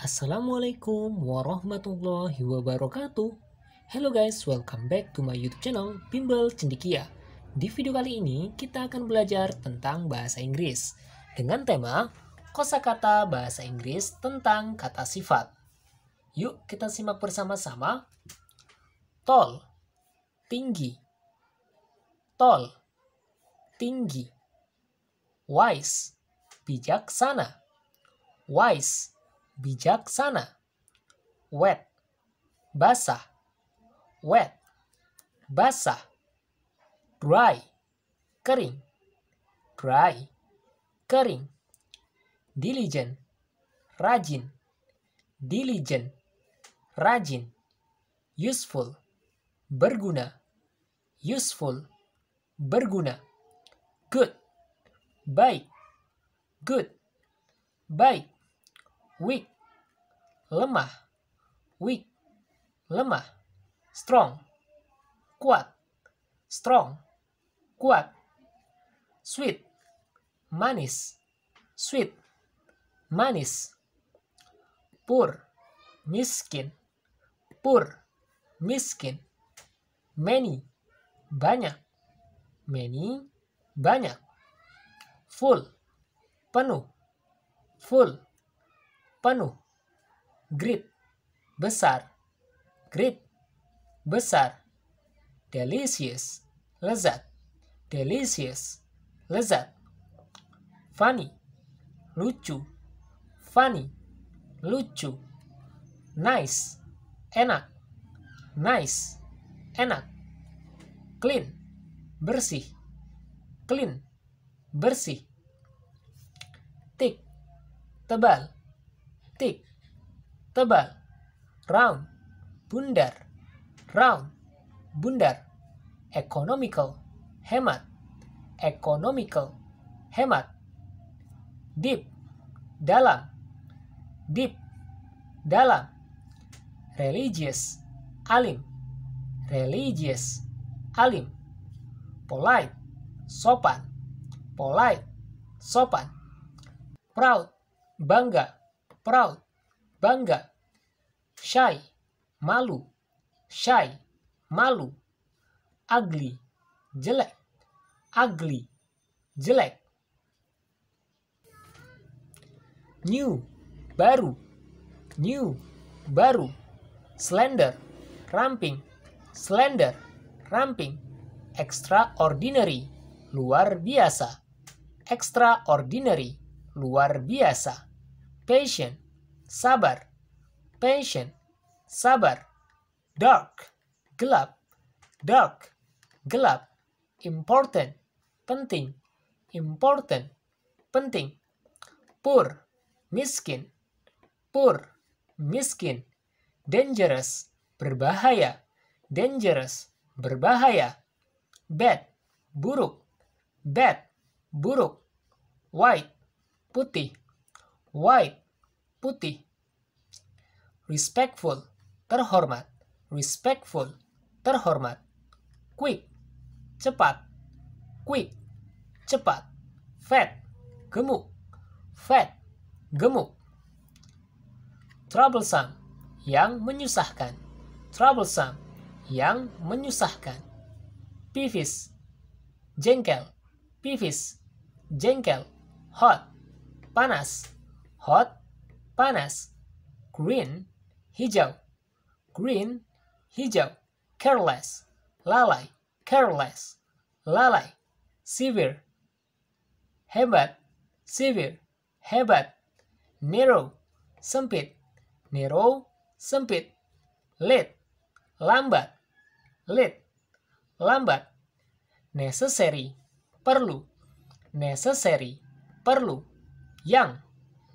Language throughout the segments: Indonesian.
Assalamualaikum warahmatullahi wabarakatuh Hello guys, welcome back to my youtube channel Bimbel Cendikia Di video kali ini kita akan belajar tentang bahasa Inggris Dengan tema Kosakata Bahasa Inggris tentang kata sifat Yuk kita simak bersama-sama Tall Tinggi Tall Tinggi Wise Bijaksana Wise bijaksana. Wet, basah. Wet, basah. Dry, kering. Dry, kering. Diligent, rajin. Diligent, rajin. Useful, berguna. Useful, berguna. Good, baik. Good, baik. Weak, lemah, weak, lemah, strong, kuat, strong, kuat, sweet, manis, sweet, manis, poor, miskin, poor, miskin, many, banyak, many, banyak, full, penuh, full, penuh grip besar grip besar delicious lezat delicious lezat funny lucu funny lucu nice enak nice enak clean bersih clean bersih tik tebal tik tebal, round, bundar, round, bundar, economical, hemat, economical, hemat, deep, dalam, deep, dalam, religious, alim, religious, alim, polite, sopan, polite, sopan, proud, bangga, proud, bangga, shy, malu, shy, malu, ugly, jelek, ugly, jelek. New, baru, new, baru, slender, ramping, slender, ramping, extraordinary, luar biasa, extraordinary, luar biasa, patient, sabar, patient, sabar, dark, gelap, dark, gelap, important, penting, important, penting, poor, miskin, poor, miskin, dangerous, berbahaya, dangerous, berbahaya, bad, buruk, bad, buruk, white, putih, white, putih. Respectful, terhormat. Respectful, terhormat. Quick, cepat. Quick, cepat. Fat, gemuk. Fat, gemuk. Troublesome, yang menyusahkan. Troublesome, yang menyusahkan. Pivis, jengkel. Pivis, jengkel. Hot, panas. Hot, panas, green, hijau, green, hijau, careless, lalai, careless, lalai, severe, hebat, severe, hebat, narrow, sempit, narrow, sempit, late, lambat, late, lambat, necessary, perlu, necessary, perlu, yang,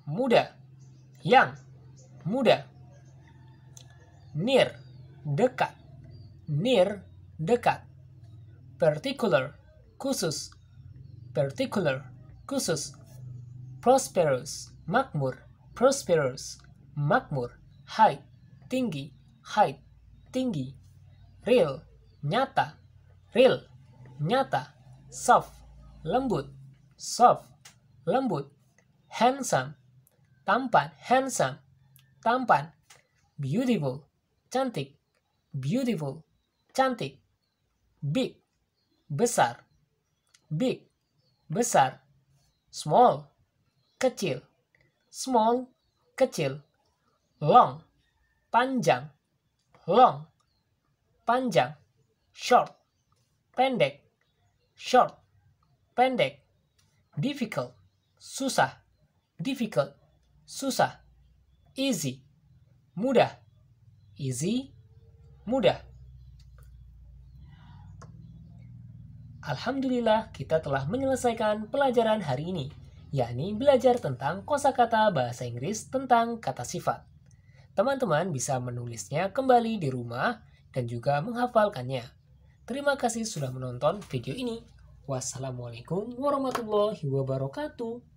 muda, yang muda near dekat near dekat particular khusus particular khusus prosperous makmur prosperous makmur height tinggi height tinggi real nyata real nyata soft lembut soft lembut handsome tampan, handsome, tampan, beautiful, cantik, beautiful, cantik, big, besar, big, besar, small, kecil, small, kecil, long, panjang, long, panjang, short, pendek, short, pendek, difficult, susah, difficult, susah, easy, mudah, easy, mudah. Alhamdulillah kita telah menyelesaikan pelajaran hari ini, yakni belajar tentang kosakata bahasa Inggris tentang kata sifat. Teman-teman bisa menulisnya kembali di rumah dan juga menghafalkannya. Terima kasih sudah menonton video ini. Wassalamualaikum warahmatullahi wabarakatuh.